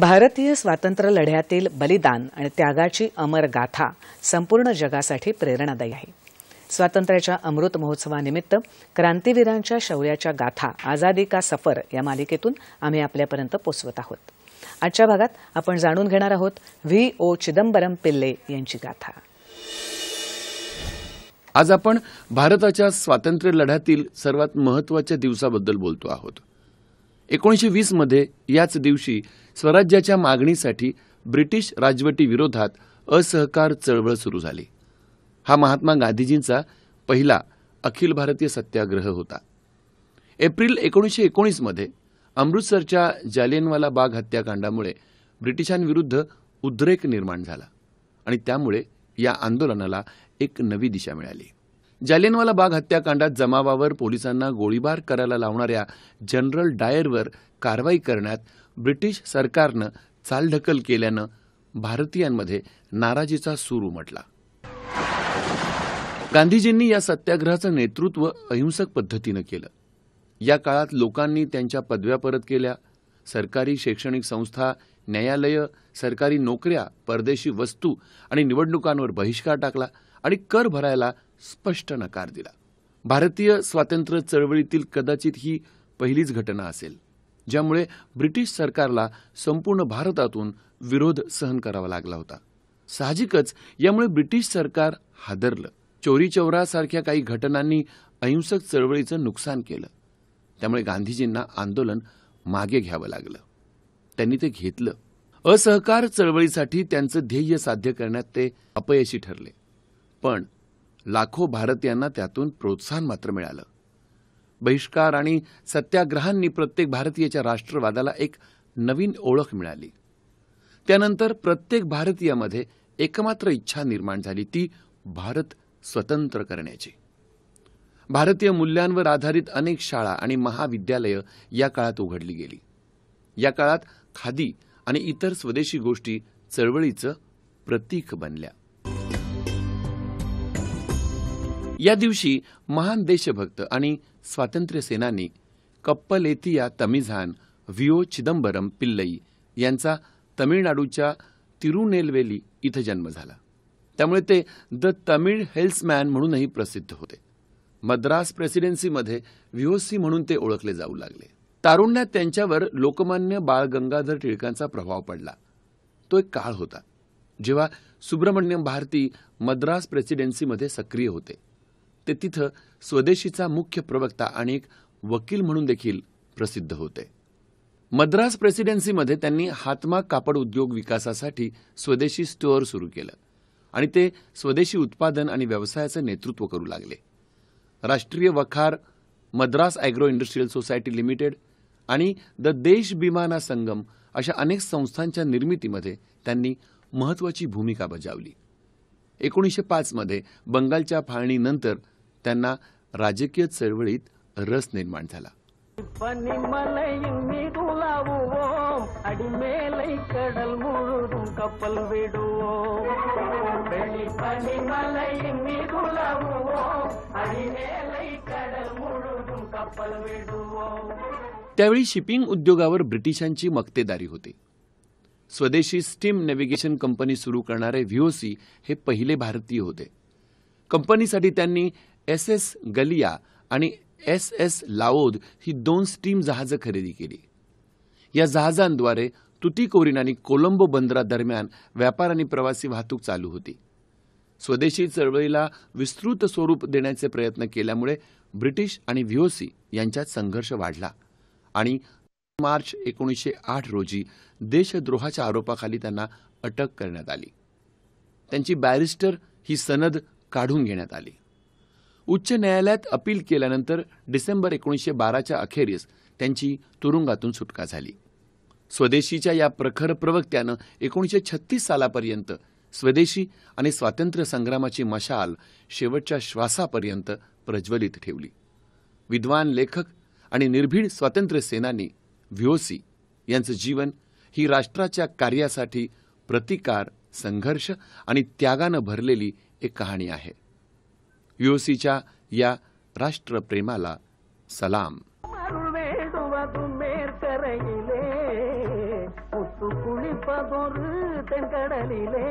भारतीय स्वातंत्र्य लढ्यातील बलिदान आणि त्यागाची अमर गाथा संपूर्ण जगासाठी प्रेरणादायी आहे स्वातंत्र्याच्या अमृत महोत्सवानिमित्त क्रांतीवीरांच्या शौर्याच्या गाथा आझादी का सफर या मालिकेतून आम्ही आपल्यापर्यंत पोचवत आहोत आजच्या भागात आपण जाणून घेणार आहोत व्ही ओ चिदंबरम पिल्ले यांची गाथा आज आपण भारताच्या स्वातंत्र्य लढ्यातील सर्वात महत्वाच्या दिवसाबद्दल बोलतो आहोत एकोणीसशे वीसमध्ये याच दिवशी स्वराज्याच्या मागणीसाठी ब्रिटिश राजवटीविरोधात असहकार चळवळ सुरू झाली हा महात्मा गांधीजींचा पहिला अखिल भारतीय सत्याग्रह होता एप्रिल एकोणीसशे एकोणीसमध्ये अमृतसरच्या जालियनवाला बाग हत्याकांडामुळे ब्रिटिशांविरुद्ध उद्रेक निर्माण झाला आणि त्यामुळे या आंदोलनाला एक नवी दिशा मिळाली जालियनवाला बाग हत्याकांडात जमावावर पोलिसांना गोळीबार करायला लावणाऱ्या जनरल डायरवर कारवाई करण्यात ब्रिटिश सरकारनं चालढकल केल्यानं भारतीयांमध्ये नाराजीचा सूर उमटला गांधीजींनी या सत्याग्रहाचं नेतृत्व अहिंसक पद्धतीनं केलं या काळात लोकांनी त्यांच्या पदव्या परत केल्या सरकारी शैक्षणिक संस्था न्यायालयं सरकारी नोकऱ्या परदेशी वस्तू आणि निवडणुकांवर बहिष्कार टाकला आणि कर भरायला स्पष्ट नकार दिला भारतीय स्वातंत्र्य चळवळीतील कदाचित ही पहिलीच घटना असेल ज्यामुळे ब्रिटिश सरकारला संपूर्ण भारतातून विरोध सहन करावा लागला होता साहजिकच यामुळे ब्रिटिश सरकार हादरलं चोरी चौरासारख्या काही घटनांनी अहिंसक चळवळीचं नुकसान केलं त्यामुळे गांधीजींना आंदोलन मागे घ्यावं लागलं त्यांनी ते घेतलं असहकार चळवळीसाठी त्यांचं ध्येय साध्य करण्यात ते अपयशी ठरले पण लाखो भारतीयांना त्यातून प्रोत्साहन मात्र मिळालं बहिष्कार आणि सत्याग्रहांनी प्रत्येक भारतीयाच्या राष्ट्रवादाला एक नवीन ओळख मिळाली त्यानंतर प्रत्येक भारतीयामध्ये एकमात्र इच्छा निर्माण झाली ती भारत स्वतंत्र करण्याची भारतीय मूल्यांवर आधारित अनेक शाळा आणि महाविद्यालयं या काळात उघडली गेली या काळात खादी आणि इतर स्वदेशी गोष्टी चळवळीचं प्रतीक बनल्या या दिवशी महान देशभक्त आणि स्वातंत्र्य सेनानी कप्पल तमिझान व्हिओ चिदंबरम पिल्लई यांचा तमिळनाडूच्या तिरुनेलवेली इथं जन्म झाला त्यामुळे ते द तमिळ हेल्समॅन म्हणूनही प्रसिद्ध होते मद्रास प्रेसिडेन्सीमध्ये व्हिओसी म्हणून ते ओळखले जाऊ लागले तारुण्यात त्यांच्यावर लोकमान्य बाळ गंगाधर टिळकांचा प्रभाव पडला तो एक काळ होता जेव्हा सुब्रमण्यम भारती मद्रास प्रेसिडेन्सीमध्ये सक्रिय होते ते तिथं स्वदेशीचा मुख्य प्रवक्ता आणि एक वकील म्हणून देखील प्रसिद्ध होते मद्रास प्रेसिडेन्सीमध्ये त्यांनी हातमाग कापड उद्योग विकासासाठी स्वदेशी स्टोअर सुरू केलं आणि ते स्वदेशी उत्पादन आणि व्यवसायाचं नेतृत्व करू लागले राष्ट्रीय वखार Madras agro industrial society limited आणि द देश बिमाना संगम अशा अनेक संस्थांच्या निर्मितीमध्ये त्यांनी महत्त्वाची भूमिका बजावली एकोणीसशे पाचमध्ये बंगालच्या फाळणीनंतर त्यांना राजकीय चळवळीत रस निर्माण झाला त्यावेळी शिपिंग उद्योगावर ब्रिटिशांची मक्तेदारी होती स्वदेशी स्टीम नेव्हिगेशन कंपनी सुरू करणारे व्हीओसी हे पहिले भारतीय होते कंपनीसाठी त्यांनी एस एस गलिया आणि एस एस लाओद ही दोन स्टीम जहाजं खरेदी केली या जहाजांद्वारे तुतीकोरीन आणि कोलंबो बंदरादरम्यान व्यापार आणि प्रवासी वाहतूक चालू होती स्वदेशी चळवळीला विस्तृत स्वरूप देण्याचे प्रयत्न केल्यामुळे ब्रिटिश आणि व्हिओसी यांच्यात संघर्ष वाढला आणि मार्च एकोणीसशे आठ रोजी देशद्रोहाच्या आरोपाखाली त्यांना अटक करण्यात आली त्यांची बॅरिस्टर ही सनद काढून घेण्यात आली उच्च न्यायालयात अपील केल्यानंतर डिसेंबर एकोणीसशे बाराच्या अखेरीस त्यांची तुरुंगातून सुटका झाली स्वदेशीच्या या प्रखर प्रवक्त्यानं एकोणीसशे छत्तीस सालापर्यंत स्वदेशी आणि स्वातंत्र्य संग्रामाची मशाल शेवटच्या श्वासापर्यंत प्रज्वलित ठेवली विद्वान लेखक आणि निर्भीड स्वातंत्र्य सेनानी व्हिओसी यांचं जीवन ही राष्ट्राच्या कार्यासाठी प्रतिकार संघर्ष आणि त्यागानं भरलेली एक कहाणी आहे युसीच्या या राष्ट्रप्रेमाला सलाम தென்கடலிலே